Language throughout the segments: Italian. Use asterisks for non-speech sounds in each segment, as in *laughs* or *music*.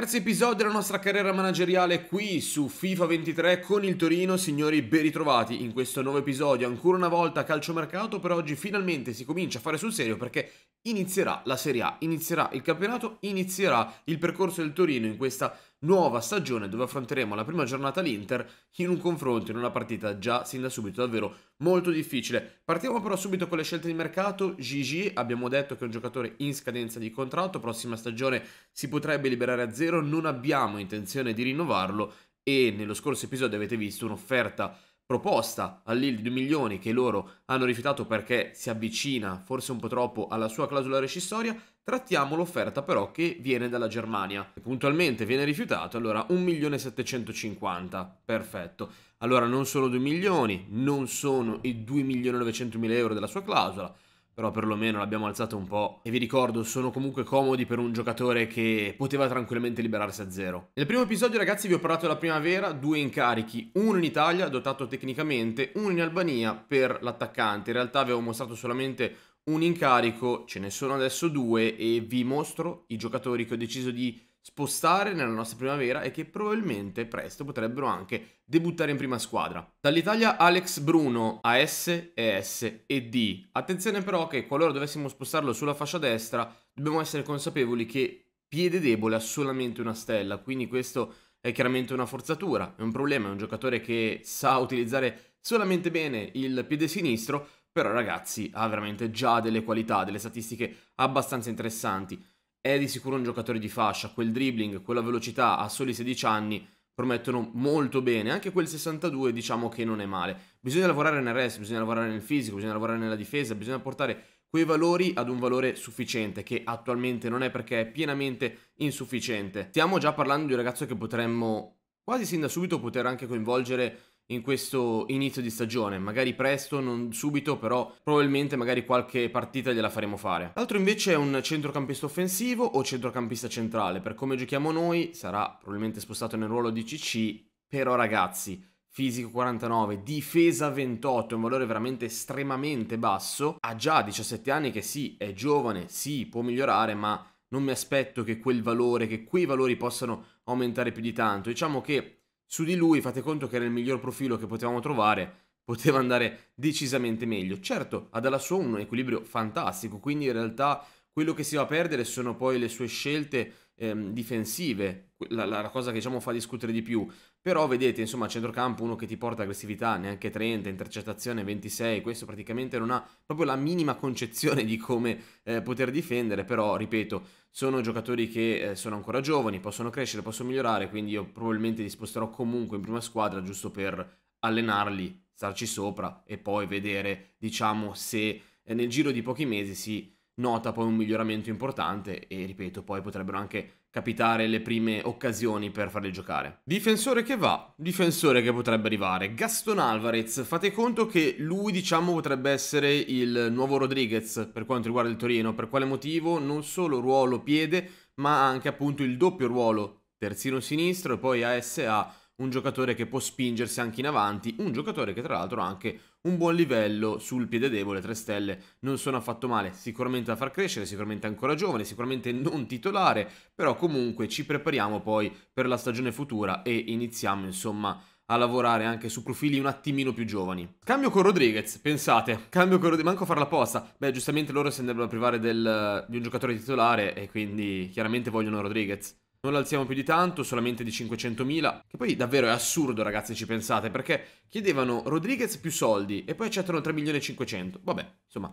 Terzo episodio della nostra carriera manageriale qui su FIFA 23 con il Torino, signori ben ritrovati in questo nuovo episodio, ancora una volta calciomercato, per oggi finalmente si comincia a fare sul serio perché inizierà la Serie A, inizierà il campionato, inizierà il percorso del Torino in questa nuova stagione dove affronteremo la prima giornata l'Inter in un confronto, in una partita già sin da subito davvero molto difficile. Partiamo però subito con le scelte di mercato. Gigi abbiamo detto che è un giocatore in scadenza di contratto, prossima stagione si potrebbe liberare a zero, non abbiamo intenzione di rinnovarlo e nello scorso episodio avete visto un'offerta proposta all'IL di 2 milioni che loro hanno rifiutato perché si avvicina forse un po' troppo alla sua clausola rescissoria, trattiamo l'offerta però che viene dalla Germania, che puntualmente viene rifiutato, allora 1 milione 750, perfetto. Allora non sono 2 milioni, non sono i 2 milioni 900 mila euro della sua clausola, però perlomeno l'abbiamo alzato un po'. E vi ricordo, sono comunque comodi per un giocatore che poteva tranquillamente liberarsi a zero. Nel primo episodio, ragazzi, vi ho parlato della primavera, due incarichi, uno in Italia, dotato tecnicamente, uno in Albania per l'attaccante. In realtà avevo mostrato solamente un incarico, ce ne sono adesso due e vi mostro i giocatori che ho deciso di spostare nella nostra primavera e che probabilmente presto potrebbero anche debuttare in prima squadra. Dall'Italia Alex Bruno a S, e S e D. Attenzione però che qualora dovessimo spostarlo sulla fascia destra dobbiamo essere consapevoli che piede debole ha solamente una stella, quindi questo è chiaramente una forzatura, è un problema, è un giocatore che sa utilizzare solamente bene il piede sinistro, però ragazzi ha veramente già delle qualità, delle statistiche abbastanza interessanti è di sicuro un giocatore di fascia, quel dribbling, quella velocità a soli 16 anni promettono molto bene, anche quel 62 diciamo che non è male. Bisogna lavorare nel resto, bisogna lavorare nel fisico, bisogna lavorare nella difesa, bisogna portare quei valori ad un valore sufficiente che attualmente non è perché è pienamente insufficiente. Stiamo già parlando di un ragazzo che potremmo quasi sin da subito poter anche coinvolgere in questo inizio di stagione, magari presto, non subito, però probabilmente magari qualche partita gliela faremo fare. L'altro invece è un centrocampista offensivo o centrocampista centrale, per come giochiamo noi sarà probabilmente spostato nel ruolo di CC, però ragazzi, fisico 49, difesa 28, un valore veramente estremamente basso, ha già 17 anni che sì, è giovane, sì, può migliorare, ma non mi aspetto che quel valore, che quei valori possano aumentare più di tanto. Diciamo che su di lui fate conto che era il miglior profilo che potevamo trovare, poteva andare decisamente meglio. Certo, ha dalla sua un equilibrio fantastico, quindi in realtà quello che si va a perdere sono poi le sue scelte ehm, difensive, la, la, cosa che diciamo fa discutere di più, però vedete, insomma, a centrocampo uno che ti porta aggressività, neanche 30, intercettazione 26, questo praticamente non ha proprio la minima concezione di come eh, poter difendere, però, ripeto, sono giocatori che eh, sono ancora giovani, possono crescere, possono migliorare, quindi io probabilmente li sposterò comunque in prima squadra giusto per allenarli, starci sopra e poi vedere, diciamo, se eh, nel giro di pochi mesi si nota poi un miglioramento importante e ripeto poi potrebbero anche capitare le prime occasioni per farle giocare. Difensore che va, difensore che potrebbe arrivare, Gaston Alvarez, fate conto che lui diciamo potrebbe essere il nuovo Rodriguez per quanto riguarda il Torino, per quale motivo? Non solo ruolo piede ma anche appunto il doppio ruolo terzino sinistro e poi ASA un giocatore che può spingersi anche in avanti, un giocatore che tra l'altro ha anche un buon livello sul piede debole, 3 stelle non sono affatto male, sicuramente da far crescere, sicuramente ancora giovane, sicuramente non titolare, però comunque ci prepariamo poi per la stagione futura e iniziamo insomma a lavorare anche su profili un attimino più giovani. Cambio con Rodriguez, pensate, cambio con Rodriguez, manco a farla apposta. Beh, giustamente loro si andrebbero a privare del, di un giocatore titolare e quindi chiaramente vogliono Rodriguez. Non l'alziamo più di tanto, solamente di 500.000. Che poi davvero è assurdo, ragazzi, ci pensate, perché chiedevano Rodriguez più soldi e poi accettano 3.500.000. Vabbè, insomma,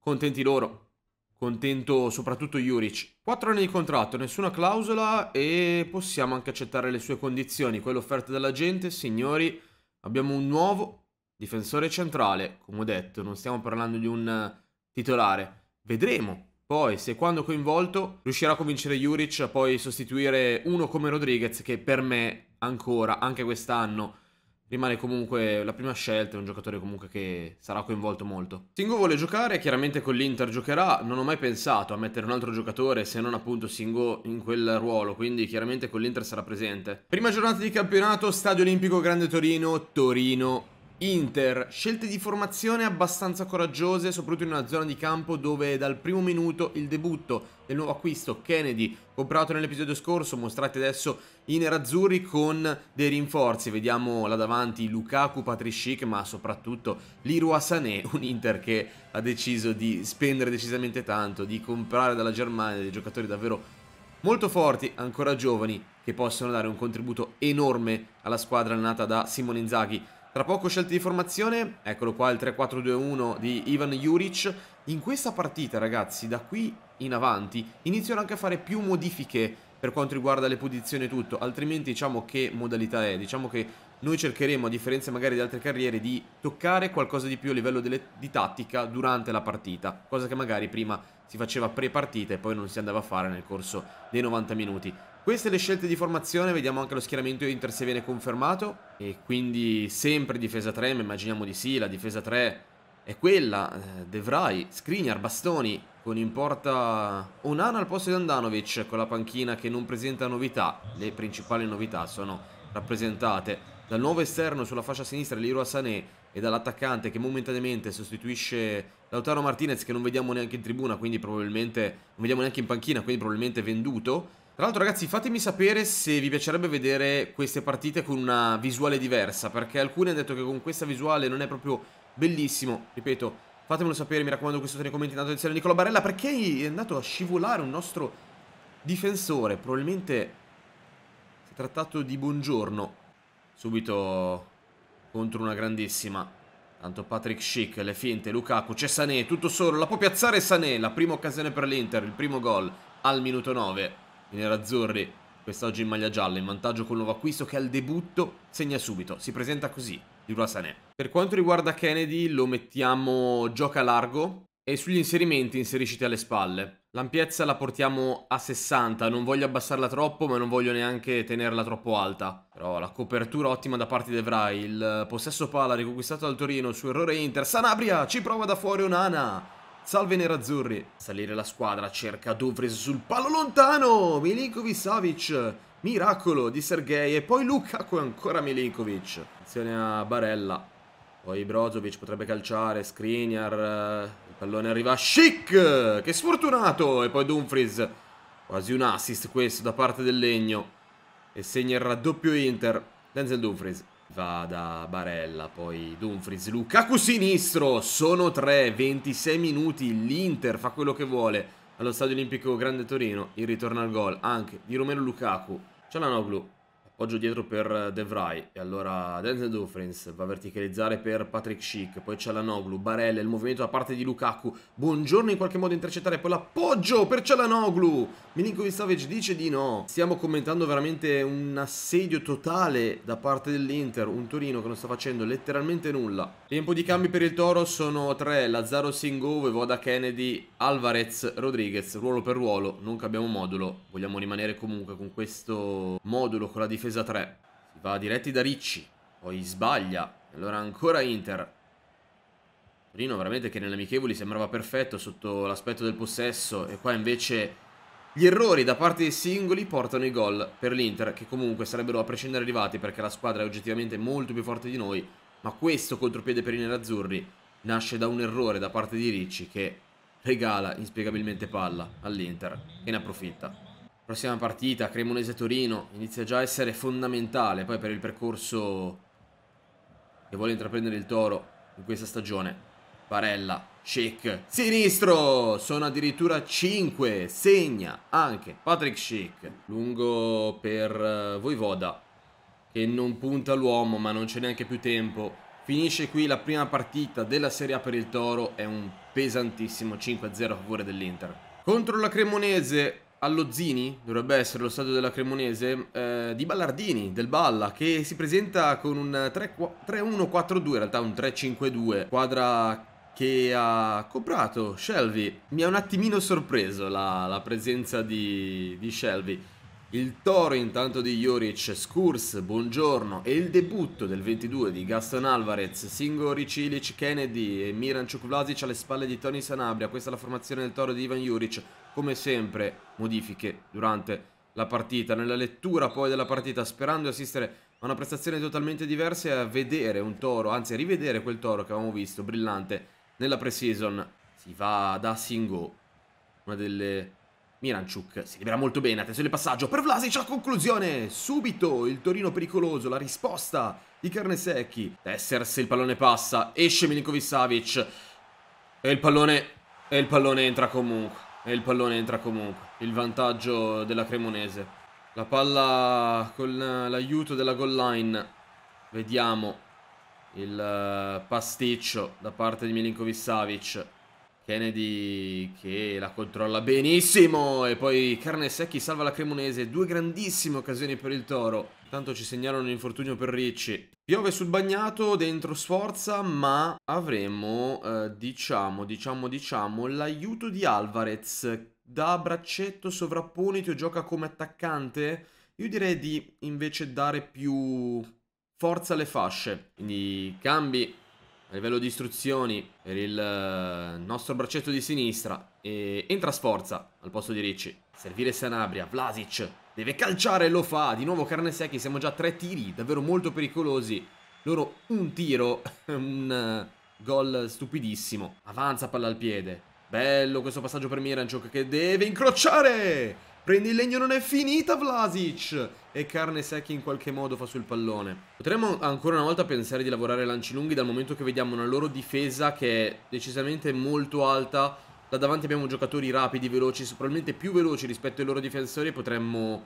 contenti loro. Contento soprattutto Juric. 4 anni di contratto, nessuna clausola e possiamo anche accettare le sue condizioni, quelle offerte dalla gente. Signori, abbiamo un nuovo difensore centrale, come ho detto, non stiamo parlando di un titolare. Vedremo poi, se quando coinvolto, riuscirà a convincere Juric a poi sostituire uno come Rodriguez, che per me ancora, anche quest'anno, rimane comunque la prima scelta, è un giocatore comunque che sarà coinvolto molto. Singo vuole giocare, chiaramente con l'Inter giocherà, non ho mai pensato a mettere un altro giocatore se non appunto Singo in quel ruolo, quindi chiaramente con l'Inter sarà presente. Prima giornata di campionato, Stadio Olimpico Grande Torino, Torino Inter, scelte di formazione abbastanza coraggiose, soprattutto in una zona di campo dove dal primo minuto il debutto del nuovo acquisto Kennedy, comprato nell'episodio scorso, mostrati adesso i nerazzurri con dei rinforzi. Vediamo là davanti Lukaku, Patricic, ma soprattutto Leroy Sané, un Inter che ha deciso di spendere decisamente tanto, di comprare dalla Germania dei giocatori davvero molto forti, ancora giovani, che possono dare un contributo enorme alla squadra nata da Simone Inzaghi. Tra poco scelte di formazione, eccolo qua il 3-4-2-1 di Ivan Juric. In questa partita ragazzi, da qui in avanti, iniziano anche a fare più modifiche per quanto riguarda le posizioni e tutto, altrimenti diciamo che modalità è, diciamo che noi cercheremo, a differenza magari di altre carriere, di toccare qualcosa di più a livello delle, di tattica durante la partita, cosa che magari prima si faceva pre-partita e poi non si andava a fare nel corso dei 90 minuti. Queste le scelte di formazione, vediamo anche lo schieramento Inter se viene confermato e quindi sempre difesa 3, ma immaginiamo di sì, la difesa 3 è quella, eh, De Vrij, Skriniar, Bastoni con in porta Onana al posto di Andanovic con la panchina che non presenta novità, le principali novità sono rappresentate dal nuovo esterno sulla fascia sinistra Leroy Sané e dall'attaccante che momentaneamente sostituisce Lautaro Martinez che non vediamo neanche in tribuna, quindi probabilmente non vediamo neanche in panchina, quindi probabilmente venduto tra l'altro ragazzi fatemi sapere se vi piacerebbe vedere queste partite con una visuale diversa Perché alcuni hanno detto che con questa visuale non è proprio bellissimo Ripeto, fatemelo sapere, mi raccomando questo nei commenti in attenzione a Nicola Barella Perché è andato a scivolare un nostro difensore Probabilmente si è trattato di buongiorno Subito contro una grandissima Tanto Patrick Schick, le finte, Lukaku, c'è Sané, tutto solo La può piazzare Sané, la prima occasione per l'Inter, il primo gol al minuto 9 i nerazzurri quest'oggi in maglia gialla, in vantaggio col nuovo acquisto che al debutto segna subito, si presenta così, di Sané. Per quanto riguarda Kennedy lo mettiamo gioca largo e sugli inserimenti inserisciti alle spalle. L'ampiezza la portiamo a 60, non voglio abbassarla troppo ma non voglio neanche tenerla troppo alta. Però la copertura ottima da parte di Evrai, il possesso pala riconquistato dal Torino, il suo errore Inter, Sanabria ci prova da fuori Onana! Salve nerazzurri. Salire la squadra, cerca Dovres sul palo lontano. Milinkovic Savic. Miracolo di Sergei e poi Lukaku e ancora Milinkovic. Attenzione a Barella. Poi Brozovic potrebbe calciare, Skriniar, eh, il pallone arriva, Schick, che sfortunato, e poi Dumfries, quasi un assist questo da parte del Legno, e segna il raddoppio Inter, Denzel Dumfries va da Barella, poi Dumfries, Lukaku sinistro, sono 3, 26 minuti, l'Inter fa quello che vuole allo Stadio Olimpico Grande Torino, il ritorno al gol anche di Romero Lukaku, Cialanoglu Poggio dietro per eh, De Vrij e allora Denzel Dufrins va a verticalizzare per Patrick Schick, poi Cialanoglu, Barella, il movimento da parte di Lukaku, Buongiorno in qualche modo intercettare, poi l'appoggio per Cialanoglu, Milinkovic Savic dice di no, stiamo commentando veramente un assedio totale da parte dell'Inter, un Torino che non sta facendo letteralmente nulla. Tempo di cambi per il Toro sono tre, Lazzaro Singove, Voda Kennedy, Alvarez, Rodriguez, ruolo per ruolo, non cambiamo modulo, vogliamo rimanere comunque con questo modulo, con la difesa difesa 3. Si va diretti da Ricci, poi sbaglia, allora ancora Inter. Torino veramente che nelle amichevoli sembrava perfetto sotto l'aspetto del possesso e qua invece gli errori da parte dei singoli portano i gol per l'Inter che comunque sarebbero a prescindere arrivati perché la squadra è oggettivamente molto più forte di noi ma questo contropiede per i nerazzurri nasce da un errore da parte di Ricci che regala inspiegabilmente palla all'Inter e ne approfitta prossima partita, Cremonese-Torino, inizia già a essere fondamentale poi per il percorso che vuole intraprendere il Toro in questa stagione. Barella, Schick, sinistro, sono addirittura 5, segna anche Patrick Schick. Lungo per eh, Voivoda, che non punta l'uomo ma non c'è neanche più tempo. Finisce qui la prima partita della Serie A per il Toro, è un pesantissimo 5-0 a favore dell'Inter. Contro la Cremonese allo Zini, dovrebbe essere lo stadio della Cremonese, eh, di Ballardini, del Balla, che si presenta con un 3-1-4-2, in realtà un 3-5-2, quadra che ha comprato Shelby. Mi ha un attimino sorpreso la, la presenza di, di Shelby. Il toro intanto di Joric, Skurs, buongiorno, e il debutto del 22 di Gaston Alvarez, Singori Cilic, Kennedy e Miran Ciuklazic alle spalle di Tony Sanabria. Questa è la formazione del toro di Ivan Juric come sempre modifiche durante la partita, nella lettura poi della partita, sperando di assistere a una prestazione totalmente diversa e a vedere un toro, anzi a rivedere quel toro che avevamo visto, brillante, nella pre-season. Si va da Singo, una delle... Miranchuk si libera molto bene, attenzione al passaggio per Vlasic a conclusione, subito il Torino pericoloso, la risposta di Carnesecchi, Tessers il pallone passa, esce Milinkovic Savic e il pallone, e il pallone entra comunque. E il pallone entra comunque. Il vantaggio della Cremonese. La palla con l'aiuto della goal line. Vediamo il eh, pasticcio da parte di Milinkovic Savic. Kennedy che la controlla benissimo e poi Carne Secchi salva la Cremonese, due grandissime occasioni per il Toro. Tanto ci segnalano l'infortunio per Ricci. Piove sul bagnato, dentro Sforza, ma avremo, eh, diciamo, diciamo, diciamo, l'aiuto di Alvarez. Da braccetto, sovrapponiti o gioca come attaccante? Io direi di invece dare più forza alle fasce. Quindi cambi livello di istruzioni per il eh, nostro braccetto di sinistra. E entra Sforza al posto di Ricci. Servire Sanabria, Vlasic deve calciare e lo fa. Di nuovo carne secchi, siamo già a tre tiri davvero molto pericolosi. Loro un tiro, *laughs* un eh, gol stupidissimo. Avanza palla al piede. Bello questo passaggio per Miranchuk che deve incrociare! Prendi il legno, non è finita Vlasic! E Carne Secchi in qualche modo fa sul pallone. Potremmo ancora una volta pensare di lavorare lanci lunghi dal momento che vediamo una loro difesa che è decisamente molto alta. Là davanti abbiamo giocatori rapidi, veloci, probabilmente più veloci rispetto ai loro difensori e potremmo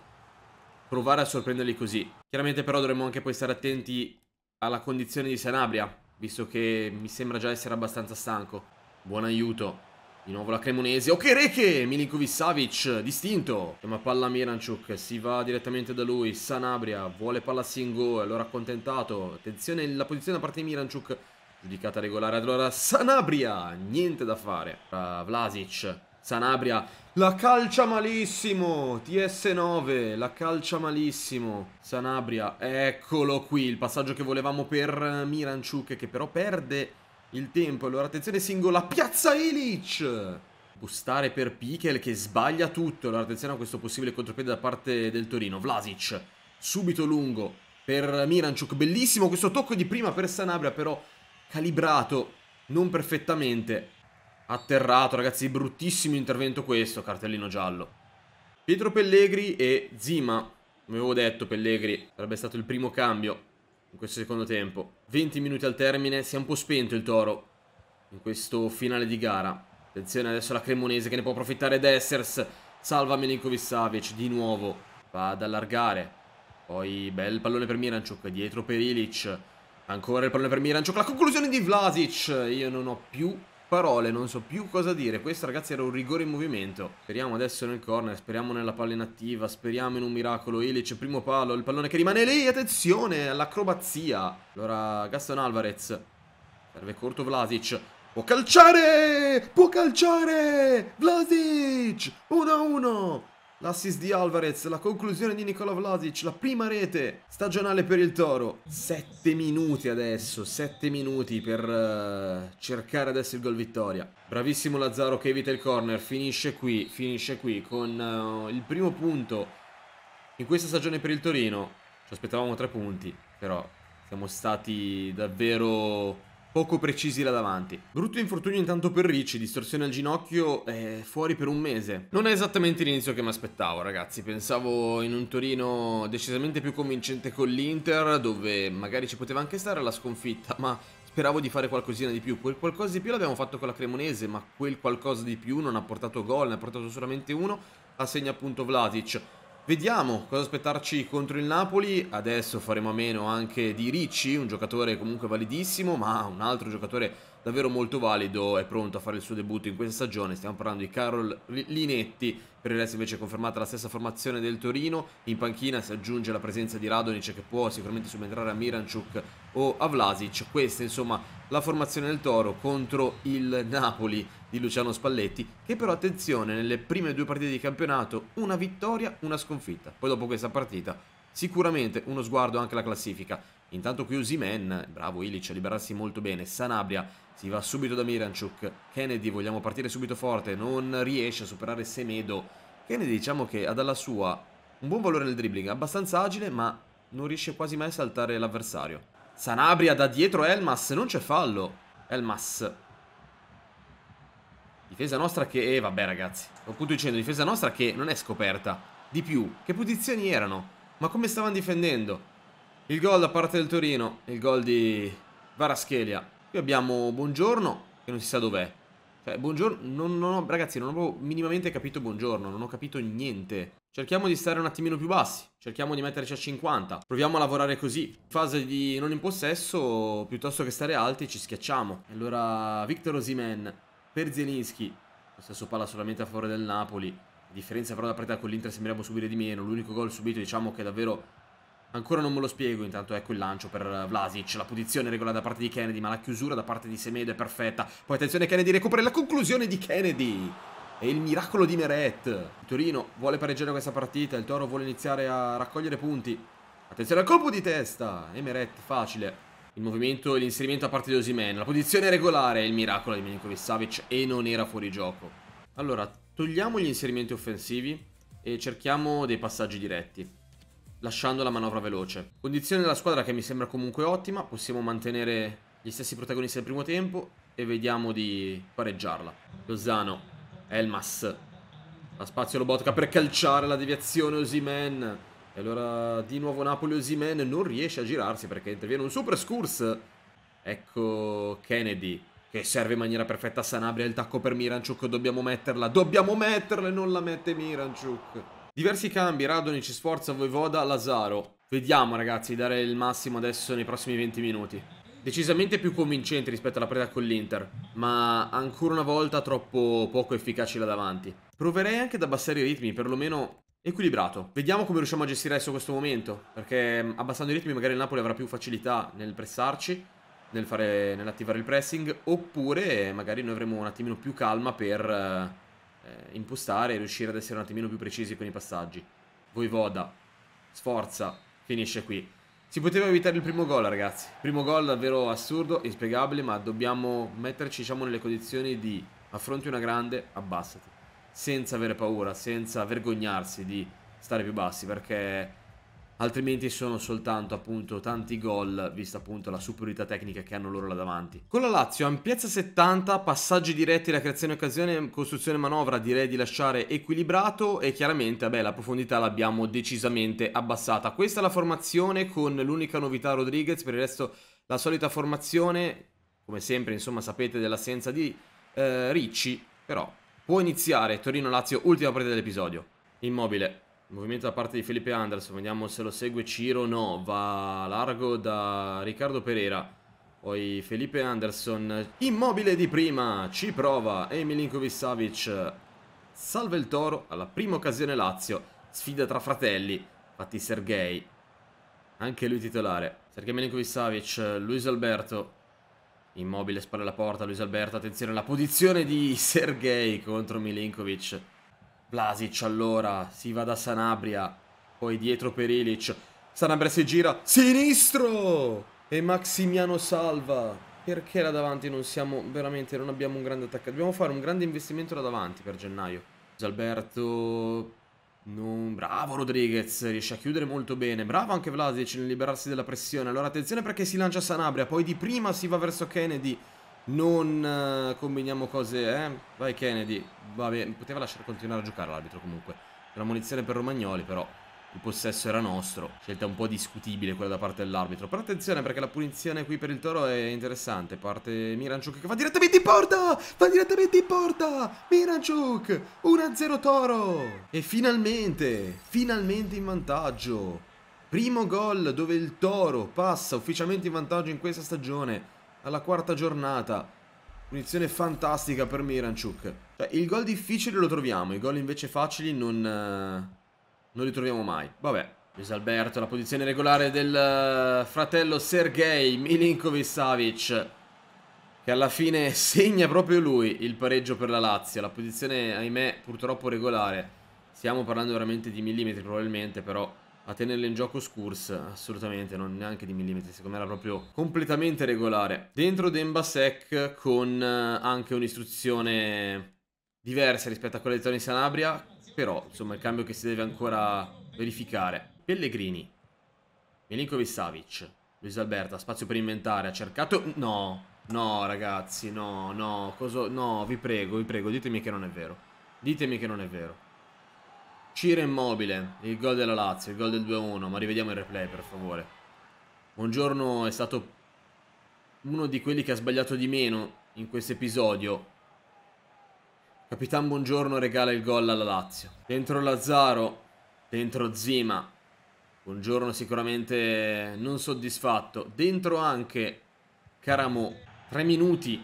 provare a sorprenderli così. Chiaramente però dovremmo anche poi stare attenti alla condizione di Sanabria, visto che mi sembra già essere abbastanza stanco. Buon aiuto. Di nuovo la Cremonese. Ok, Reche! Milinkovic-Savic, distinto. Chiama palla Miranchuk. si va direttamente da lui. Sanabria vuole palla Singo, allora accontentato. Attenzione, la posizione da parte di Miranchuk. Giudicata regolare, allora Sanabria, niente da fare. Vlasic, Sanabria, la calcia malissimo, TS9, la calcia malissimo. Sanabria, eccolo qui, il passaggio che volevamo per Miranchuk. che però perde il tempo. Allora attenzione singola, piazza Ilic! Bustare per Pichel che sbaglia tutto. Allora attenzione a questo possibile contropiede da parte del Torino. Vlasic, subito lungo per Miranchuk. Bellissimo questo tocco di prima per Sanabria però calibrato non perfettamente. Atterrato ragazzi, bruttissimo intervento questo, cartellino giallo. Pietro Pellegri e Zima. Come avevo detto Pellegri sarebbe stato il primo cambio in questo secondo tempo. 20 minuti al termine, si è un po' spento il Toro in questo finale di gara. Attenzione adesso alla Cremonese che ne può approfittare Dessers. Salva Milinkovic Savic di nuovo. Va ad allargare. Poi bel pallone per Miranciuk, dietro per Ilic. Ancora il pallone per Miranciuk, la conclusione di Vlasic. Io non ho più parole, non so più cosa dire. Questo ragazzi era un rigore in movimento. Speriamo adesso nel corner, speriamo nella palla inattiva, speriamo in un miracolo. Ilic, primo palo, il pallone che rimane lì, attenzione all'acrobazia. Allora Gaston Alvarez, serve corto Vlasic. Può calciare! Può calciare! Vlasic! 1-1! l'assist di Alvarez, la conclusione di Nikola Vlasic, la prima rete stagionale per il Toro. Sette minuti adesso, sette minuti per uh, cercare adesso il gol vittoria. Bravissimo Lazzaro che evita il corner, finisce qui, finisce qui con uh, il primo punto in questa stagione per il Torino. Ci aspettavamo tre punti, però siamo stati davvero poco precisi là davanti. Brutto infortunio intanto per Ricci, distorsione al ginocchio, eh, fuori per un mese. Non è esattamente l'inizio che mi aspettavo ragazzi, pensavo in un Torino decisamente più convincente con l'Inter, dove magari ci poteva anche stare la sconfitta, ma Speravo di fare qualcosina di più, quel qualcosa di più l'abbiamo fatto con la Cremonese, ma quel qualcosa di più non ha portato gol, ne ha portato solamente uno, a segno appunto Vlasic. Vediamo cosa aspettarci contro il Napoli, adesso faremo a meno anche di Ricci, un giocatore comunque validissimo, ma un altro giocatore davvero molto valido, è pronto a fare il suo debutto in questa stagione, stiamo parlando di Carol Linetti, per il resto invece è confermata la stessa formazione del Torino, in panchina si aggiunge la presenza di Radonic che può sicuramente subentrare a Miranchuk o a Vlasic, questa insomma la formazione del Toro contro il Napoli di Luciano Spalletti, che però attenzione nelle prime due partite di campionato una vittoria, una sconfitta, poi dopo questa partita Sicuramente uno sguardo anche alla classifica. Intanto qui Usimen, bravo Ilic a liberarsi molto bene, Sanabria si va subito da Miranchuk, Kennedy vogliamo partire subito forte, non riesce a superare Semedo. Kennedy diciamo che ha dalla sua un buon valore nel dribbling, abbastanza agile ma non riesce quasi mai a saltare l'avversario. Sanabria da dietro Elmas, non c'è fallo. Elmas Difesa nostra che... Eh, vabbè ragazzi, ho appunto dicendo, difesa nostra che non è scoperta. Di più, che posizioni erano? Ma come stavano difendendo? Il gol da parte del Torino, il gol di Varaschelia. Qui abbiamo Buongiorno, che non si sa dov'è. Cioè, buongiorno, non, non ho, ragazzi, non ho minimamente capito buongiorno, non ho capito niente. Cerchiamo di stare un attimino più bassi, cerchiamo di metterci a 50, proviamo a lavorare così. In Fase di non in possesso, piuttosto che stare alti ci schiacciamo. Allora, Victor Osimen per Lo stesso palla solamente a favore del Napoli. A differenza però da partita con l'Inter sembriamo subire di meno. L'unico gol subito diciamo che davvero ancora non me lo spiego. Intanto ecco il lancio per Vlasic. La posizione regolare da parte di Kennedy ma la chiusura da parte di Semedo è perfetta. Poi attenzione Kennedy recupera la conclusione di Kennedy. E il miracolo di Meret. Torino vuole pareggiare questa partita. Il Toro vuole iniziare a raccogliere punti. Attenzione al colpo di testa. E Meret facile. Il movimento e l'inserimento a parte di Osimen. La posizione regolare è il miracolo di Milinkovic Savic e non era fuori gioco. Allora, Togliamo gli inserimenti offensivi e cerchiamo dei passaggi diretti, lasciando la manovra veloce. Condizione della squadra che mi sembra comunque ottima, possiamo mantenere gli stessi protagonisti del primo tempo e vediamo di pareggiarla. Lozano, Elmas, la spazio robotica per calciare la deviazione Osimen. E allora di nuovo Napoli Osimen non riesce a girarsi perché interviene un super scurs. Ecco Kennedy che serve in maniera perfetta a Sanabria il tacco per Miranchuk. Dobbiamo metterla. Dobbiamo metterla e non la mette Miranchuk. Diversi cambi. Radonic, Sforza, Voivoda, Lazaro. Vediamo ragazzi dare il massimo adesso nei prossimi 20 minuti. Decisamente più convincente rispetto alla preda con l'Inter. Ma ancora una volta troppo poco efficaci là davanti. Proverei anche ad abbassare i ritmi, perlomeno equilibrato. Vediamo come riusciamo a gestire adesso questo momento, perché mm, abbassando i ritmi magari il Napoli avrà più facilità nel pressarci nel fare, nell'attivare il pressing, oppure magari noi avremo un attimino più calma per eh, impostare e riuscire ad essere un attimino più precisi con i passaggi. Voivoda, sforza, finisce qui. Si poteva evitare il primo gol ragazzi, primo gol davvero assurdo, inspiegabile, ma dobbiamo metterci diciamo nelle condizioni di affronti una grande, abbassati, senza avere paura, senza vergognarsi di stare più bassi, perché altrimenti sono soltanto appunto tanti gol, vista appunto la superiorità tecnica che hanno loro là davanti. Con la Lazio, ampiezza 70, passaggi diretti, la creazione occasione, costruzione manovra, direi di lasciare equilibrato e chiaramente, beh, la profondità l'abbiamo decisamente abbassata. Questa è la formazione con l'unica novità Rodriguez, per il resto la solita formazione, come sempre, insomma, sapete dell'assenza di eh, Ricci, però può iniziare Torino-Lazio, ultima partita dell'episodio. Immobile Movimento da parte di Felipe Anderson, vediamo se lo segue Ciro, o no, va largo da Riccardo Pereira. Poi Felipe Anderson, immobile di prima, ci prova e Milinkovic Savic salva il toro alla prima occasione Lazio, sfida tra fratelli, infatti Sergei, anche lui titolare. Sergei Milinkovic Savic, Luis Alberto, immobile spalle alla porta, Luis Alberto, attenzione alla posizione di Sergei contro Milinkovic. Vlasic allora, si va da Sanabria, poi dietro per Ilic. Sanabria si gira, sinistro! E Maximiano salva. Perché là davanti non siamo, veramente, non abbiamo un grande attaccante. Dobbiamo fare un grande investimento là davanti per gennaio. Alberto... Non... Bravo Rodriguez, riesce a chiudere molto bene. Bravo anche Vlasic nel liberarsi della pressione. Allora attenzione perché si lancia Sanabria, poi di prima si va verso Kennedy non eh, combiniamo cose, eh? Vai Kennedy, va bene, poteva lasciare continuare a giocare l'arbitro comunque. La munizione per Romagnoli però, il possesso era nostro, scelta un po' discutibile quella da parte dell'arbitro. Però attenzione perché la punizione qui per il Toro è interessante, parte Miranchuk che va direttamente in porta, va direttamente in porta, Miranchuk, 1-0 Toro! E finalmente, finalmente in vantaggio. Primo gol dove il Toro passa ufficialmente in vantaggio in questa stagione alla quarta giornata. Punizione fantastica per Miranchuk. Cioè, il gol difficile lo troviamo, i gol invece facili non, eh, non li troviamo mai. Vabbè, Luis Alberto, la posizione regolare del eh, fratello Sergei Milinkovic-Savic, che alla fine *laughs* segna proprio lui il pareggio per la Lazio. La posizione, ahimè, purtroppo regolare. Stiamo parlando veramente di millimetri probabilmente, però a tenerle in gioco Scurs, assolutamente, non neanche di millimetri, secondo me era proprio completamente regolare. Dentro Demba Sec con eh, anche un'istruzione diversa rispetto a quella di Tony Sanabria, però insomma il cambio che si deve ancora verificare. Pellegrini, Milinkovic Savic, Luis Alberta, spazio per inventare, ha cercato... No, no ragazzi, no, no, cosa... no, vi prego, vi prego, ditemi che non è vero. Ditemi che non è vero. Ciro Immobile, il gol della Lazio, il gol del 2-1, ma rivediamo il replay per favore. Buongiorno è stato uno di quelli che ha sbagliato di meno in questo episodio. Capitan Buongiorno regala il gol alla Lazio. Dentro Lazzaro, dentro Zima. Buongiorno sicuramente non soddisfatto. Dentro anche Caramo. Tre minuti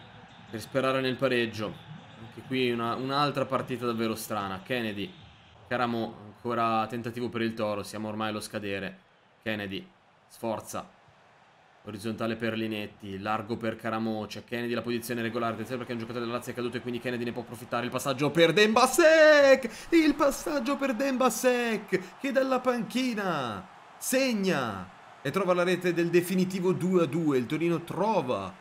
per sperare nel pareggio. Anche qui un'altra un partita davvero strana. Kennedy Caramo ancora tentativo per il toro, siamo ormai allo scadere. Kennedy, sforza. Orizzontale per Linetti, largo per Caramo, c'è Kennedy la posizione regolare, attenzione perché un giocatore della Lazio è caduto e quindi Kennedy ne può approfittare, il passaggio per Dembasek, il passaggio per Dembasek, che dalla panchina segna e trova la rete del definitivo 2-2, il Torino trova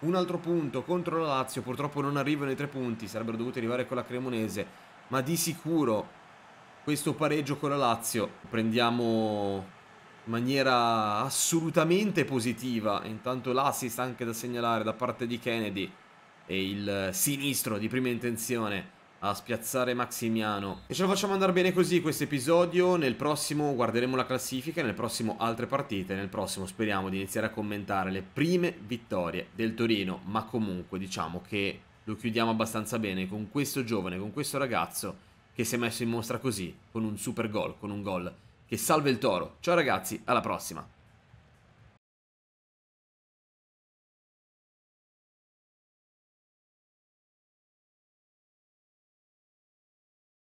un altro punto contro la Lazio, purtroppo non arrivano i tre punti, sarebbero dovuti arrivare con la Cremonese, ma di sicuro questo pareggio con la Lazio. Prendiamo in maniera assolutamente positiva. Intanto l'assist anche da segnalare da parte di Kennedy e il sinistro di prima intenzione a spiazzare Maximiano. E ce lo facciamo andare bene così questo episodio, nel prossimo guarderemo la classifica, nel prossimo altre partite, nel prossimo speriamo di iniziare a commentare le prime vittorie del Torino, ma comunque diciamo che lo chiudiamo abbastanza bene con questo giovane, con questo ragazzo che si è messo in mostra così, con un super gol, con un gol che salve il toro. Ciao ragazzi, alla prossima!